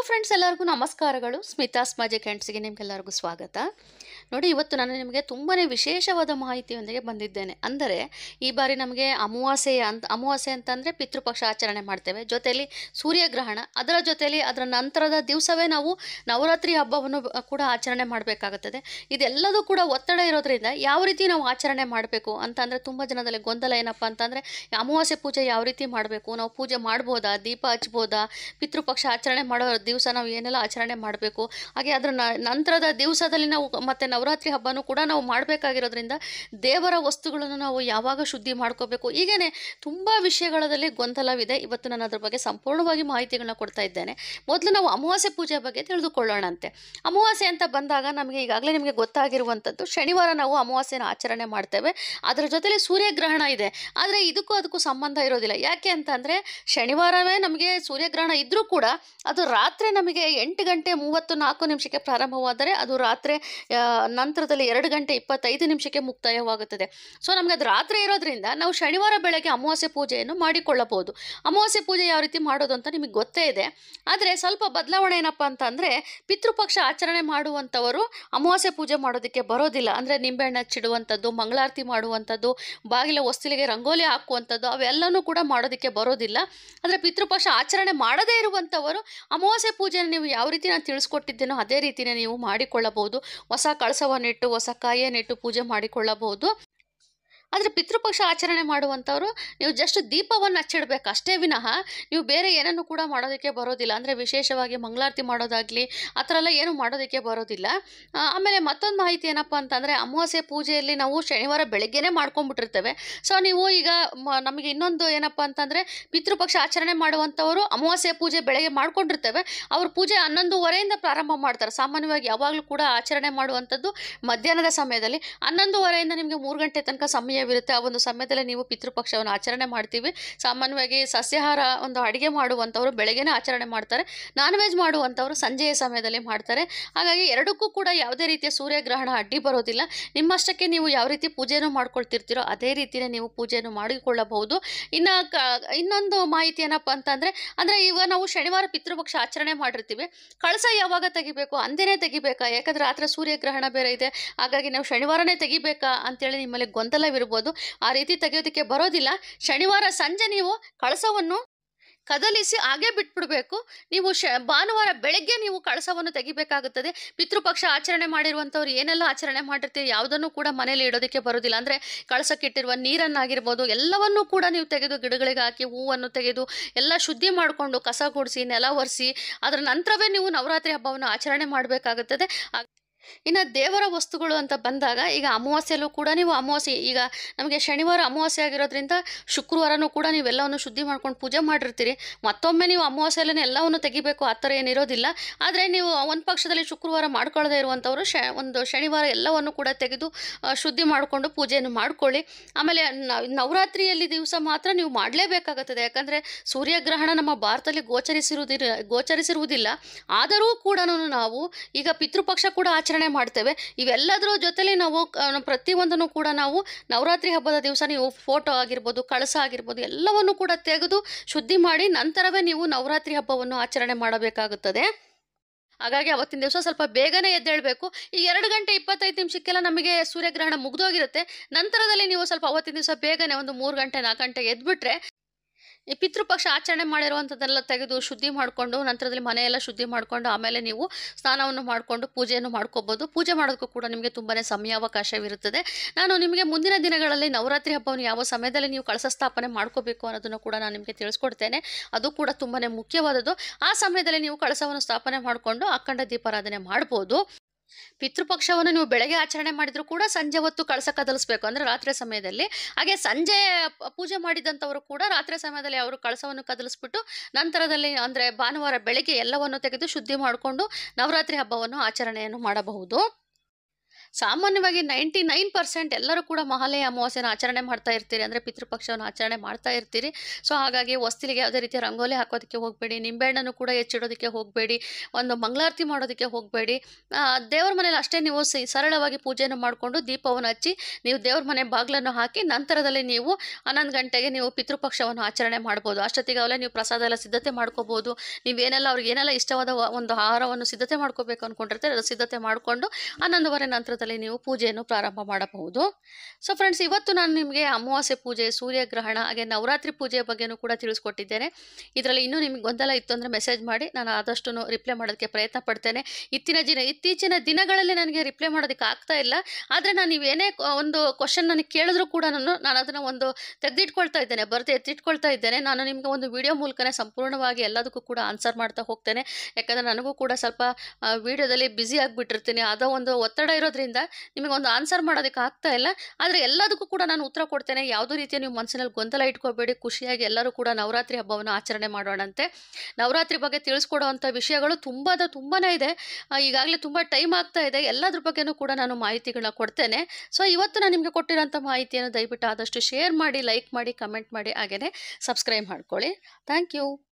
hello friends ಎಲ್ಲರಿಗೂ ನಮಸ್ಕಾರಗಳು ಸ್ಮಿತಾ ಸ್ಮಾಜೆ ಕ್ಯಾಂಡ್ಸ್ಗೆ ನಿಮ್ಗೆಲ್ಲರಿಗೂ ಸ್ವಾಗತ ನೋಡಿ ಇವತ್ತು ನಾನು ನಿಮಗೆ ತುಂಬಾ ವಿಶೇಷವಾದ ಮಾಹಿತಿಯೊಂದಿಗೆ ಬಂದಿದ್ದೇನೆ ಅಂದರೆ ಈ ಬಾರಿ ನಮಗೆ ಅಮಾವಾಸ್ಯೆಯ ಅಂತ ಅಮಾವಾಸ್ಯೆ ಅಂತಂದರೆ ಪಿತೃಪಕ್ಷ ಆಚರಣೆ ಮಾಡ್ತೇವೆ ಜೊತೆಯಲ್ಲಿ ಸೂರ್ಯಗ್ರಹಣ ಅದರ ಜೊತೆಯಲ್ಲಿ ಅದರ ನಂತರದ ದಿವಸವೇ ನಾವು ನವರಾತ್ರಿ ಹಬ್ಬವನ್ನು ಕೂಡ ಆಚರಣೆ ಮಾಡಬೇಕಾಗುತ್ತದೆ ಇದೆಲ್ಲದೂ ಕೂಡ ಒತ್ತಡ ಇರೋದ್ರಿಂದ ಯಾವ ರೀತಿ ನಾವು ಆಚರಣೆ ಮಾಡಬೇಕು ಅಂತ ಅಂದರೆ ತುಂಬ ಜನದಲ್ಲಿ ಗೊಂದಲ ಏನಪ್ಪ ಅಂತಂದರೆ ಅಮಾವಾಸ್ಯೆ ಪೂಜೆ ಯಾವ ರೀತಿ ಮಾಡಬೇಕು ನಾವು ಪೂಜೆ ಮಾಡ್ಬೋದಾ ದೀಪ ಹಚ್ಬೋದಾ ಪಿತೃಪಕ್ಷ ಆಚರಣೆ ಮಾಡೋ ದಿವಸ ನಾವು ಏನೆಲ್ಲ ಆಚರಣೆ ಮಾಡಬೇಕು ಹಾಗೆ ಅದರ ನಂತರದ ದಿವಸದಲ್ಲಿ ನಾವು ಮತ್ತೆ ನಾವು ನವರಾತ್ರಿ ಹಬ್ಬನೂ ಕೂಡ ನಾವು ಮಾಡಬೇಕಾಗಿರೋದ್ರಿಂದ ದೇವರ ವಸ್ತುಗಳನ್ನು ನಾವು ಯಾವಾಗ ಶುದ್ಧಿ ಮಾಡ್ಕೋಬೇಕು ಹೀಗೇ ತುಂಬ ವಿಷಯಗಳಲ್ಲಿ ಗೊಂದಲವಿದೆ ಇವತ್ತು ನಾನು ಅದ್ರ ಬಗ್ಗೆ ಸಂಪೂರ್ಣವಾಗಿ ಮಾಹಿತಿಗಳನ್ನ ಕೊಡ್ತಾ ಇದ್ದೇನೆ ಮೊದಲು ನಾವು ಅಮಾವಾಸ್ಯೆ ಪೂಜೆ ಬಗ್ಗೆ ತಿಳಿದುಕೊಳ್ಳೋಣಂತೆ ಅಮಾವಾಸ್ಯೆ ಅಂತ ಬಂದಾಗ ನಮಗೆ ಈಗಾಗಲೇ ನಿಮಗೆ ಗೊತ್ತಾಗಿರುವಂಥದ್ದು ಶನಿವಾರ ನಾವು ಅಮಾವಾಸ್ಯೆನ ಆಚರಣೆ ಮಾಡ್ತೇವೆ ಅದರ ಜೊತೆಲಿ ಸೂರ್ಯಗ್ರಹಣ ಇದೆ ಆದರೆ ಇದಕ್ಕೂ ಅದಕ್ಕೂ ಸಂಬಂಧ ಇರೋದಿಲ್ಲ ಯಾಕೆ ಅಂತಂದರೆ ಶನಿವಾರವೇ ನಮಗೆ ಸೂರ್ಯಗ್ರಹಣ ಇದ್ದರೂ ಕೂಡ ಅದು ರಾತ್ರಿ ನಮಗೆ ಎಂಟು ಗಂಟೆ ಮೂವತ್ತು ನಾಲ್ಕು ನಿಮಿಷಕ್ಕೆ ಪ್ರಾರಂಭವಾದರೆ ಅದು ರಾತ್ರಿ ನಂತರದಲ್ಲಿ ಎರಡು ಗಂಟೆ ಇಪ್ಪತ್ತೈದು ನಿಮಿಷಕ್ಕೆ ಮುಕ್ತಾಯವಾಗುತ್ತದೆ ಸೊ ನಮಗೆ ಅದು ರಾತ್ರಿ ಇರೋದ್ರಿಂದ ನಾವು ಶನಿವಾರ ಬೆಳಗ್ಗೆ ಅಮಾವಾಸ್ಯೆ ಪೂಜೆಯನ್ನು ಮಾಡಿಕೊಳ್ಳಬಹುದು ಅಮಾವಾಸ್ಯೆ ಪೂಜೆ ಯಾವ ರೀತಿ ಮಾಡೋದು ಅಂತ ನಿಮಗೆ ಗೊತ್ತೇ ಇದೆ ಆದರೆ ಸ್ವಲ್ಪ ಬದಲಾವಣೆ ಏನಪ್ಪ ಅಂತಂದರೆ ಪಿತೃಪಕ್ಷ ಆಚರಣೆ ಮಾಡುವಂಥವರು ಅಮಾವಾಸ್ಯೆ ಪೂಜೆ ಮಾಡೋದಕ್ಕೆ ಬರೋದಿಲ್ಲ ಅಂದರೆ ನಿಂಬೆಹಣ್ಣ ಹಚ್ಚಿಡುವಂಥದ್ದು ಮಂಗಳಾರತಿ ಮಾಡುವಂಥದ್ದು ಬಾಗಿಲ ಹೊಸ್ತಿಲಿಗೆ ರಂಗೋಲಿ ಹಾಕುವಂಥದ್ದು ಅವೆಲ್ಲನೂ ಕೂಡ ಮಾಡೋದಕ್ಕೆ ಬರೋದಿಲ್ಲ ಆದರೆ ಪಿತೃಪಕ್ಷ ಆಚರಣೆ ಮಾಡದೇ ಇರುವಂಥವರು ಅಮಾವಾಸ್ಯೆ ಪೂಜೆಯನ್ನು ನೀವು ಯಾವ ರೀತಿ ನಾನು ತಿಳಿಸ್ಕೊಟ್ಟಿದ್ದೇನೋ ಅದೇ ರೀತಿಯೇ ನೀವು ಮಾಡಿಕೊಳ್ಳಬಹುದು ಹೊಸ ಕಳಸವನ್ನಿಟ್ಟು ಹೊಸ ಪೂಜೆ ಮಾಡಿಕೊಳ್ಳಬಹುದು ಆದರೆ ಪಿತೃಪಕ್ಷ ಆಚರಣೆ ಮಾಡುವಂಥವ್ರು ನೀವು ಜಸ್ಟ್ ದೀಪವನ್ನು ಹಚ್ಚಿಡ್ಬೇಕು ಅಷ್ಟೇ ವಿನಃ ನೀವು ಬೇರೆ ಏನನ್ನು ಕೂಡ ಮಾಡೋದಕ್ಕೆ ಬರೋದಿಲ್ಲ ಅಂದರೆ ವಿಶೇಷವಾಗಿ ಮಂಗಳಾರತಿ ಮಾಡೋದಾಗಲಿ ಆ ಥರ ಎಲ್ಲ ಏನೂ ಮಾಡೋದಕ್ಕೆ ಬರೋದಿಲ್ಲ ಆಮೇಲೆ ಮತ್ತೊಂದು ಮಾಹಿತಿ ಏನಪ್ಪ ಅಂತಂದರೆ ಅಮಾವಾಸ್ಯೆ ಪೂಜೆಯಲ್ಲಿ ನಾವು ಶನಿವಾರ ಬೆಳಗ್ಗೆನೇ ಮಾಡ್ಕೊಂಡ್ಬಿಟ್ಟಿರ್ತೇವೆ ಸೊ ನೀವು ಈಗ ನಮಗೆ ಇನ್ನೊಂದು ಏನಪ್ಪ ಅಂತಂದರೆ ಪಿತೃಪಕ್ಷ ಆಚರಣೆ ಮಾಡುವಂಥವರು ಅಮಾವಾಸ್ಯೆ ಪೂಜೆ ಬೆಳಗ್ಗೆ ಮಾಡ್ಕೊಂಡಿರ್ತೇವೆ ಅವ್ರ ಪೂಜೆ ಹನ್ನೊಂದುವರೆಯಿಂದ ಪ್ರಾರಂಭ ಮಾಡ್ತಾರೆ ಸಾಮಾನ್ಯವಾಗಿ ಯಾವಾಗಲೂ ಕೂಡ ಆಚರಣೆ ಮಾಡುವಂಥದ್ದು ಮಧ್ಯಾಹ್ನದ ಸಮಯದಲ್ಲಿ ಹನ್ನೊಂದುವರೆಯಿಂದ ನಿಮಗೆ ಮೂರು ಗಂಟೆ ತನಕ ಸಮಯ ಇರುತ್ತೆ ಆ ಒಂದು ಸಮಯದಲ್ಲಿ ನೀವು ಪಿತೃಪಕ್ಷವನ್ನು ಆಚರಣೆ ಮಾಡ್ತೀವಿ ಸಾಮಾನ್ಯವಾಗಿ ಸಸ್ಯಾಹಾರ ಒಂದು ಅಡುಗೆ ಮಾಡುವಂಥವ್ರು ಬೆಳಗ್ಗೆನೇ ಆಚರಣೆ ಮಾಡ್ತಾರೆ ನಾನ್ ವೆಜ್ ಮಾಡುವಂಥವ್ರು ಸಂಜೆಯ ಸಮಯದಲ್ಲಿ ಮಾಡ್ತಾರೆ ಹಾಗಾಗಿ ಎರಡಕ್ಕೂ ಕೂಡ ಯಾವುದೇ ರೀತಿಯ ಸೂರ್ಯಗ್ರಹಣ ಅಡ್ಡಿ ಬರೋದಿಲ್ಲ ನಿಮ್ಮಷ್ಟಕ್ಕೆ ನೀವು ಯಾವ ರೀತಿ ಪೂಜೆಯನ್ನು ಮಾಡ್ಕೊಳ್ತಿರ್ತೀರೋ ಅದೇ ರೀತಿಯೇ ನೀವು ಪೂಜೆಯನ್ನು ಮಾಡಿಕೊಳ್ಳಬಹುದು ಇನ್ನು ಕ ಇನ್ನೊಂದು ಮಾಹಿತಿ ಏನಪ್ಪ ಅಂತಂದರೆ ಅಂದರೆ ಈಗ ನಾವು ಶನಿವಾರ ಪಿತೃಪಕ್ಷ ಆಚರಣೆ ಮಾಡಿರ್ತೀವಿ ಕಳಸ ಯಾವಾಗ ತೆಗಿಬೇಕು ಅಂದೇನೆ ತೆಗಿಬೇಕಾ ಯಾಕಂದರೆ ಆ ಥರ ಸೂರ್ಯಗ್ರಹಣ ಬೇರೆ ಇದೆ ಹಾಗಾಗಿ ನಾವು ಶನಿವಾರನೇ ತೆಗಿಬೇಕಾ ಅಂತೇಳಿ ನಿಮ್ಮಲ್ಲಿ ಗೊಂದಲವಿರ್ಬೋದು ಆ ರೀತಿ ತೆಗೆಯೋದಕ್ಕೆ ಬರೋದಿಲ್ಲ ಶನಿವಾರ ಸಂಜೆ ನೀವು ಕಳಸವನ್ನು ಕದಲಿಸಿ ಹಾಗೆ ಬಿಟ್ಬಿಡ್ಬೇಕು ನೀವು ಶ ಭಾನುವಾರ ಬೆಳಗ್ಗೆ ನೀವು ಕಳಸವನ್ನು ತೆಗಿಬೇಕಾಗುತ್ತದೆ ಪಿತೃಪಕ್ಷ ಆಚರಣೆ ಮಾಡಿರುವಂಥವ್ರು ಏನೆಲ್ಲ ಆಚರಣೆ ಮಾಡಿರ್ತೀವಿ ಯಾವುದನ್ನು ಕೂಡ ಮನೇಲಿ ಇಡೋದಕ್ಕೆ ಬರೋದಿಲ್ಲ ಅಂದರೆ ಕಳಸಕ್ಕಿಟ್ಟಿರುವ ನೀರನ್ನಾಗಿರ್ಬೋದು ಎಲ್ಲವನ್ನೂ ಕೂಡ ನೀವು ತೆಗೆದು ಗಿಡಗಳಿಗೆ ಹಾಕಿ ಹೂವನ್ನು ತೆಗೆದು ಎಲ್ಲ ಶುದ್ಧಿ ಮಾಡಿಕೊಂಡು ಕಸ ಗುಡಿಸಿ ನೆಲ ಒರೆಸಿ ಅದರ ನಂತರವೇ ನೀವು ನವರಾತ್ರಿ ಹಬ್ಬವನ್ನು ಆಚರಣೆ ಮಾಡಬೇಕಾಗುತ್ತದೆ ಇನ್ನು ದೇವರ ವಸ್ತುಗಳು ಅಂತ ಬಂದಾಗ ಈಗ ಅಮಾವಾಸ್ಯಲ್ಲೂ ಕೂಡ ನೀವು ಅಮಾವಾಸ್ಯೆ ಈಗ ನಮಗೆ ಶನಿವಾರ ಅಮಾವಾಸ್ಯೆ ಆಗಿರೋದ್ರಿಂದ ಶುಕ್ರವಾರನೂ ಕೂಡ ನೀವೆಲ್ಲವನ್ನು ಶುದ್ಧಿ ಮಾಡ್ಕೊಂಡು ಪೂಜೆ ಮಾಡಿರ್ತೀರಿ ಮತ್ತೊಮ್ಮೆ ನೀವು ಅಮಾವಾಸ್ಯೆಯಲ್ಲೇ ಎಲ್ಲವನ್ನು ತೆಗಿಬೇಕು ಆ ಥರ ಏನಿರೋದಿಲ್ಲ ಆದರೆ ನೀವು ಒಂದು ಪಕ್ಷದಲ್ಲಿ ಶುಕ್ರವಾರ ಮಾಡ್ಕೊಳ್ಳದೇ ಇರುವಂಥವ್ರು ಶ ಒಂದು ಶನಿವಾರ ಎಲ್ಲವನ್ನು ಕೂಡ ತೆಗೆದು ಶುದ್ಧಿ ಮಾಡಿಕೊಂಡು ಪೂಜೆಯನ್ನು ಮಾಡ್ಕೊಳ್ಳಿ ಆಮೇಲೆ ನವರಾತ್ರಿಯಲ್ಲಿ ದಿವಸ ಮಾತ್ರ ನೀವು ಮಾಡಲೇಬೇಕಾಗುತ್ತದೆ ಯಾಕಂದರೆ ಸೂರ್ಯಗ್ರಹಣ ನಮ್ಮ ಭಾರತದಲ್ಲಿ ಗೋಚರಿಸಿರುವುದಿರ ಗೋಚರಿಸಿರುವುದಿಲ್ಲ ಆದರೂ ಕೂಡ ನಾವು ಈಗ ಪಿತೃಪಕ್ಷ ಕೂಡ ಆಚೆ ಆಚರಣೆ ಮಾಡ್ತೇವೆ ಇವೆಲ್ಲದರ ಜೊತೆಲಿ ನಾವು ಪ್ರತಿಯೊಂದನ್ನು ಕೂಡ ನಾವು ನವರಾತ್ರಿ ಹಬ್ಬದ ದಿವಸ ನೀವು ಫೋಟೋ ಆಗಿರ್ಬೋದು ಕಳಸ ಆಗಿರ್ಬೋದು ಎಲ್ಲವನ್ನು ಕೂಡ ತೆಗೆದು ಶುದ್ಧಿ ಮಾಡಿ ನಂತರವೇ ನೀವು ನವರಾತ್ರಿ ಹಬ್ಬವನ್ನು ಆಚರಣೆ ಮಾಡಬೇಕಾಗುತ್ತದೆ ಹಾಗಾಗಿ ಅವತ್ತಿನ ದಿವಸ ಸ್ವಲ್ಪ ಬೇಗನೆ ಎದ್ದೇಳಬೇಕು ಈ ಎರಡು ಗಂಟೆ ಇಪ್ಪತ್ತೈದು ನಿಮಿಷಕ್ಕೆಲ್ಲ ನಮಗೆ ಸೂರ್ಯಗ್ರಹಣ ಮುಗಿದೋಗಿರುತ್ತೆ ನಂತರದಲ್ಲಿ ನೀವು ಸ್ವಲ್ಪ ಅವತ್ತಿನ ದಿವಸ ಬೇಗನೆ ಒಂದು ಮೂರು ಗಂಟೆ ನಾಲ್ಕು ಗಂಟೆ ಎದ್ಬಿಟ್ರೆ ಈ ಪಿತೃಪಕ್ಷ ಆಚರಣೆ ಮಾಡಿರುವಂಥದ್ದೆಲ್ಲ ತೆಗೆದು ಶುದ್ಧಿ ಮಾಡಿಕೊಂಡು ನಂತರದಲ್ಲಿ ಮನೆಯೆಲ್ಲ ಶುದ್ಧಿ ಮಾಡಿಕೊಂಡು ಆಮೇಲೆ ನೀವು ಸ್ನಾನವನ್ನು ಮಾಡಿಕೊಂಡು ಪೂಜೆಯನ್ನು ಮಾಡ್ಕೋಬೋದು ಪೂಜೆ ಮಾಡೋದಕ್ಕೂ ಕೂಡ ನಿಮಗೆ ತುಂಬಾ ಸಮಯಾವಕಾಶವಿರುತ್ತದೆ ನಾನು ನಿಮಗೆ ಮುಂದಿನ ದಿನಗಳಲ್ಲಿ ನವರಾತ್ರಿ ಹಬ್ಬವನ್ನು ಯಾವ ಸಮಯದಲ್ಲಿ ನೀವು ಕಳಸ ಸ್ಥಾಪನೆ ಮಾಡ್ಕೋಬೇಕು ಅನ್ನೋದನ್ನು ಕೂಡ ನಾನು ನಿಮಗೆ ತಿಳಿಸ್ಕೊಡ್ತೇನೆ ಅದು ಕೂಡ ತುಂಬಾ ಮುಖ್ಯವಾದದ್ದು ಆ ಸಮಯದಲ್ಲಿ ನೀವು ಕಳಸವನ್ನು ಸ್ಥಾಪನೆ ಮಾಡಿಕೊಂಡು ಅಖಂಡ ದೀಪಾರಾಧನೆ ಮಾಡ್ಬೋದು ಪಿತೃಪಕ್ಷವನ್ನು ನೀವು ಬೆಳಗ್ಗೆ ಆಚರಣೆ ಮಾಡಿದ್ರು ಕೂಡ ಸಂಜೆ ಹೊತ್ತು ಕಳಸ ಕದಲಿಸ್ಬೇಕು ಅಂದರೆ ರಾತ್ರಿ ಸಮಯದಲ್ಲಿ ಹಾಗೆ ಸಂಜೆ ಪೂಜೆ ಮಾಡಿದಂಥವರು ಕೂಡ ರಾತ್ರಿ ಸಮಯದಲ್ಲಿ ಅವರು ಕಳಸವನ್ನು ಕದಲಿಸ್ಬಿಟ್ಟು ನಂತರದಲ್ಲಿ ಅಂದರೆ ಭಾನುವಾರ ಬೆಳಗ್ಗೆ ಎಲ್ಲವನ್ನು ತೆಗೆದು ಶುದ್ಧಿ ಮಾಡಿಕೊಂಡು ನವರಾತ್ರಿ ಹಬ್ಬವನ್ನು ಆಚರಣೆಯನ್ನು ಮಾಡಬಹುದು ಸಾಮಾನ್ಯವಾಗಿ ನೈಂಟಿ ನೈನ್ ಪರ್ಸೆಂಟ್ ಎಲ್ಲರೂ ಕೂಡ ಮಹಾಲಯ ಅಮಾವಾಸ್ಯನ ಆಚರಣೆ ಮಾಡ್ತಾ ಇರ್ತೀರಿ ಅಂದರೆ ಪಿತೃಪಕ್ಷವನ್ನು ಆಚರಣೆ ಮಾಡ್ತಾ ಇರ್ತೀರಿ ಸೊ ಹಾಗಾಗಿ ಹೊಸ್ತಿಲಿಗೆ ಯಾವುದೇ ರೀತಿಯ ರಂಗೋಲಿ ಹಾಕೋದಕ್ಕೆ ಹೋಗಬೇಡಿ ನಿಂಬೆಹಣ್ಣನ್ನು ಕೂಡ ಹೆಚ್ಚಿಡೋದಕ್ಕೆ ಹೋಗಬೇಡಿ ಒಂದು ಮಂಗಳಾರತಿ ಮಾಡೋದಕ್ಕೆ ಹೋಗಬೇಡಿ ದೇವ್ರ ಮನೇಲಿ ಅಷ್ಟೇ ನೀವು ಸರಳವಾಗಿ ಪೂಜೆಯನ್ನು ಮಾಡಿಕೊಂಡು ದೀಪವನ್ನು ಹಚ್ಚಿ ನೀವು ದೇವ್ರ ಮನೆ ಬಾಗಿಲನ್ನು ಹಾಕಿ ನಂತರದಲ್ಲಿ ನೀವು ಹನ್ನೊಂದು ಗಂಟೆಗೆ ನೀವು ಪಿತೃಪಕ್ಷವನ್ನು ಆಚರಣೆ ಮಾಡ್ಬೋದು ಅಷ್ಟೊತ್ತಿಗಾಗಲೇ ನೀವು ಪ್ರಸಾದ ಎಲ್ಲ ಸಿದ್ಧತೆ ಮಾಡ್ಕೋಬೋದು ನೀವೇನೆಲ್ಲ ಅವ್ರಿಗೆ ಏನೆಲ್ಲ ಇಷ್ಟವಾದ ಒಂದು ಆಹಾರವನ್ನು ಸಿದ್ಧತೆ ಮಾಡ್ಕೋಬೇಕು ಅಂದ್ಕೊಂಡಿರ್ತಾರೆ ಅದು ಸಿದ್ಧತೆ ಮಾಡಿಕೊಂಡು ಹನ್ನೊಂದುವರೆ ನಂತರ ನೀವು ಪೂಜೆಯನ್ನು ಪ್ರಾರಂಭ ಮಾಡಬಹುದು ಸೊ ಫ್ರೆಂಡ್ಸ್ ಇವತ್ತು ನಾನು ನಿಮಗೆ ಅಮಾವಾಸ್ಯೆ ಪೂಜೆ ಸೂರ್ಯಗ್ರಹಣ ಹಾಗೆ ನವರಾತ್ರಿ ಪೂಜೆಯ ಬಗ್ಗೆನೂ ಕೂಡ ತಿಳಿಸ್ಕೊಟ್ಟಿದ್ದೇನೆ ಇದರಲ್ಲಿ ಇನ್ನೂ ನಿಮಗೆ ಗೊಂದಲ ಇತ್ತು ಅಂದರೆ ಮೆಸೇಜ್ ಮಾಡಿ ನಾನು ಆದಷ್ಟು ರಿಪ್ಲೈ ಮಾಡೋದಕ್ಕೆ ಪ್ರಯತ್ನ ಪಡ್ತೇನೆ ಇತ್ತಿನ ದಿನ ಇತ್ತೀಚಿನ ದಿನಗಳಲ್ಲಿ ನನಗೆ ರಿಪ್ಲೈ ಮಾಡೋದಕ್ಕೆ ಆಗ್ತಾ ಇಲ್ಲ ಆದರೆ ನಾನು ನೀವೇನೇ ಒಂದು ಕ್ವಶನ್ ನನಗೆ ಕೇಳಿದ್ರು ಕೂಡ ನಾನು ನಾನು ಅದನ್ನು ಒಂದು ತೆಗೆದಿಟ್ಕೊಳ್ತಾ ಇದ್ದೇನೆ ಬರ್ತಾ ಎತ್ತಿಟ್ಕೊಳ್ತಾ ಇದ್ದೇನೆ ನಾನು ನಿಮಗೆ ಒಂದು ವಿಡಿಯೋ ಮೂಲಕನೇ ಸಂಪೂರ್ಣವಾಗಿ ಎಲ್ಲದಕ್ಕೂ ಕೂಡ ಆನ್ಸರ್ ಮಾಡ್ತಾ ಹೋಗ್ತೇನೆ ಯಾಕಂದರೆ ನನಗೂ ಕೂಡ ಸ್ವಲ್ಪ ವಿಡಿಯೋದಲ್ಲಿ ಬ್ಯುಸಿ ಆಗಿಬಿಟ್ಟಿರ್ತೀನಿ ಅದೋ ಒಂದು ಒತ್ತಡ ಇರೋದ್ರಿಂದ ನಿಮಗೆ ಒಂದು ಆನ್ಸರ್ ಮಾಡೋದಕ್ಕೆ ಆಗ್ತಾ ಇಲ್ಲ ಆದರೆ ಎಲ್ಲದಕ್ಕೂ ಕೂಡ ನಾನು ಉತ್ತರ ಕೊಡ್ತೇನೆ ಯಾವುದೇ ರೀತಿಯ ನೀವು ಮನಸ್ಸಿನಲ್ಲಿ ಗೊಂದಲ ಇಟ್ಕೋಬೇಡಿ ಖುಷಿಯಾಗಿ ಎಲ್ಲರೂ ಕೂಡ ನವರಾತ್ರಿ ಹಬ್ಬವನ್ನು ಆಚರಣೆ ಮಾಡೋಣಂತೆ ನವರಾತ್ರಿ ಬಗ್ಗೆ ತಿಳಿಸ್ಕೊಡುವಂಥ ವಿಷಯಗಳು ತುಂಬ ತುಂಬಾ ಇದೆ ಈಗಾಗಲೇ ತುಂಬ ಟೈಮ್ ಆಗ್ತಾ ಇದೆ ಎಲ್ಲದ್ರ ಬಗ್ಗೆನೂ ಕೂಡ ನಾನು ಮಾಹಿತಿಗಳನ್ನ ಕೊಡ್ತೇನೆ ಸೊ ಇವತ್ತು ನಾನು ನಿಮಗೆ ಕೊಟ್ಟಿರೋಂಥ ಮಾಹಿತಿಯನ್ನು ದಯವಿಟ್ಟು ಆದಷ್ಟು ಶೇರ್ ಮಾಡಿ ಲೈಕ್ ಮಾಡಿ ಕಮೆಂಟ್ ಮಾಡಿ ಹಾಗೆಯೇ ಸಬ್ಸ್ಕ್ರೈಬ್ ಮಾಡ್ಕೊಳ್ಳಿ ಥ್ಯಾಂಕ್ ಯು